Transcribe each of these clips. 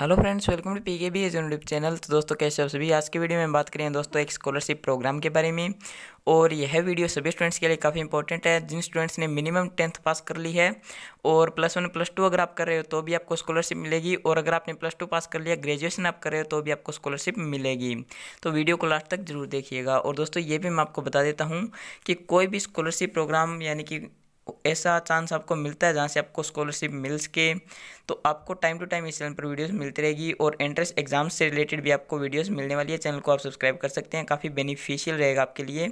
hello friends welcome to P K B edge YouTube channel तो दोस्तों कैसे हो सभी आज की वीडियो में बात करें दोस्तों एक स्कॉलरशिप प्रोग्राम के बारे में और यह वीडियो सभी स्टूडेंट्स के लिए काफ़ी इंपॉर्टेंट है जिन स्टूडेंट्स ने मिनिमम टेंथ पास कर ली है और प्लस वन प्लस टू अगर आप कर रहे हो तो भी आपको स्कॉलरशिप मिलेगी और अगर आपने प्लस टू पास कर लिया ग्रेजुएशन आप कर रहे हो तो भी आपको स्कॉलरशिप मिलेगी तो वीडियो को लास्ट तक जरूर देखिएगा और दोस्तों ये भी मैं आपको बता देता हूँ कि कोई भी स्कॉलरशिप प्रोग्राम यानी कि ऐसा चांस आपको मिलता है जहाँ से आपको स्कॉलरशिप मिल सके तो आपको टाइम टू टाइम इस चैनल पर वीडियोस मिलती रहेगी और एंट्रेंस एग्जाम से रिलेटेड भी आपको वीडियोस मिलने वाली है चैनल को आप सब्सक्राइब कर सकते हैं काफ़ी बेनिफिशियल रहेगा आपके लिए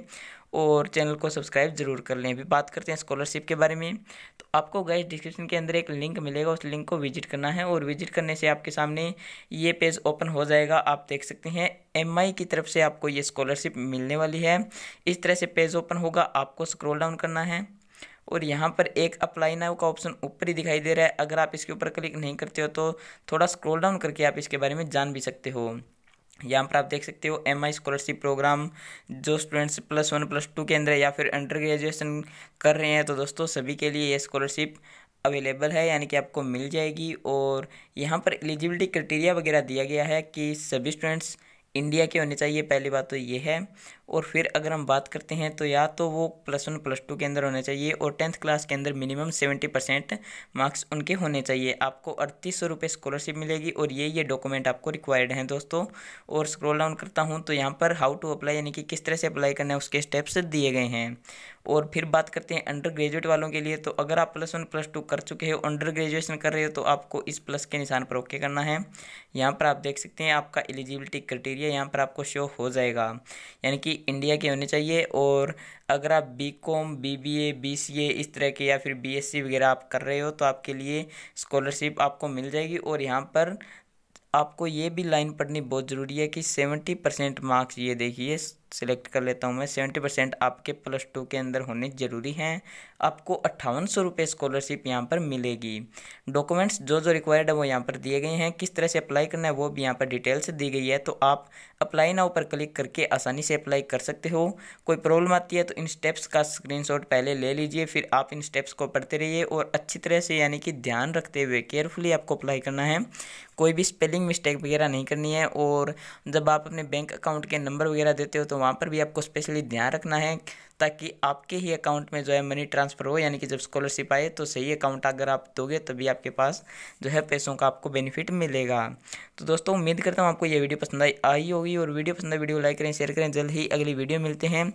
और चैनल को सब्सक्राइब जरूर कर लें अभी बात करते हैं स्कॉलरशिप के बारे में तो आपको गए डिस्क्रिप्शन के अंदर एक लिंक मिलेगा उस लिंक को विजिट करना है और विजिट करने से आपके सामने ये पेज ओपन हो जाएगा आप देख सकते हैं एम की तरफ से आपको ये स्कॉलरशिप मिलने वाली है इस तरह से पेज ओपन होगा आपको स्क्रोल डाउन करना है और यहाँ पर एक अप्लाई नाउ का ऑप्शन ऊपर ही दिखाई दे रहा है अगर आप इसके ऊपर क्लिक नहीं करते हो तो थोड़ा स्क्रॉल डाउन करके आप इसके बारे में जान भी सकते हो यहाँ पर आप देख सकते हो एम आई स्कॉलरशिप प्रोग्राम जो students plus one plus two के अंदर या फिर अंडर ग्रेजुएशन कर रहे हैं तो दोस्तों सभी के लिए ये स्कॉलरशिप अवेलेबल है यानी कि आपको मिल जाएगी और यहाँ पर एलिजिबिलिटी क्राइटेरिया वगैरह दिया गया है कि सभी स्टूडेंट्स इंडिया के होने चाहिए पहली बात तो ये है और फिर अगर हम बात करते हैं तो या तो वो प्लस वन प्लस टू के अंदर होने चाहिए और टेंथ क्लास के अंदर मिनिमम सेवेंटी परसेंट मार्क्स उनके होने चाहिए आपको अड़तीस सौ रुपये स्कॉलरशिप मिलेगी और ये ये डॉक्यूमेंट आपको रिक्वायर्ड हैं दोस्तों और स्क्रॉल डाउन करता हूँ तो यहाँ पर हाउ टू अप्लाई यानी कि किस तरह से अप्लाई करना है उसके स्टेप्स दिए गए हैं और फिर बात करते हैं अंडर ग्रेजुएट वालों के लिए तो अगर आप प्लस वन प्लस टू कर चुके हो अंडर ग्रेजुएशन कर रहे हो तो आपको इस प्लस के निशान पर ओके करना है यहाँ पर आप देख सकते हैं आपका एलिजिबिलिटी क्राइटेरिया यहाँ पर आपको शो हो जाएगा यानी कि इंडिया के होने चाहिए और अगर आप B com B B A B C A इस तरह के या फिर बी एस सी वगैरह आप कर रहे हो तो आपके लिए स्कॉलरशिप आपको मिल जाएगी और यहाँ पर आपको ये भी लाइन पढ़नी बहुत ज़रूरी है कि सेवेंटी परसेंट मार्क्स ये देखिए सिलेक्ट कर लेता हूँ मैं सेवेंटी परसेंट आपके प्लस टू के अंदर होने ज़रूरी हैं आपको अट्ठावन सौ रुपये स्कॉलरशिप यहाँ पर मिलेगी डॉक्यूमेंट्स जो जो रिक्वायर्ड है वो यहाँ पर दिए गए हैं किस तरह से अप्लाई करना है वो भी यहाँ पर डिटेल्स दी गई है तो आप अप्लाई नाउ पर क्लिक करके आसानी से अप्लाई कर सकते हो कोई प्रॉब्लम आती है तो इन स्टेप्स का स्क्रीन पहले ले लीजिए फिर आप इन स्टेप्स को पढ़ते रहिए और अच्छी तरह से यानी कि ध्यान रखते हुए केयरफुली आपको अप्लाई करना है कोई भी स्पेलिंग मिस्टेक वगैरह नहीं करनी है और जब आप अपने बैंक अकाउंट के नंबर वगैरह देते हो तो तो वहाँ पर भी आपको स्पेशली ध्यान रखना है ताकि आपके ही अकाउंट में जो है मनी ट्रांसफ़र हो यानी कि जब स्कॉलरशिप आए तो सही अकाउंट अगर आप दोगे तभी आपके पास जो है पैसों का आपको बेनिफिट मिलेगा तो दोस्तों उम्मीद करता हूँ आपको ये वीडियो पसंद आई आई होगी और वीडियो पसंद है वीडियो लाइक करें शेयर करें जल्द ही अगली वीडियो मिलते हैं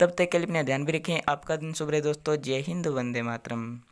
तब तक के लिए अपना ध्यान भी रखें आपका दिन शुभ रहे दोस्तों जय हिंद वंदे मातरम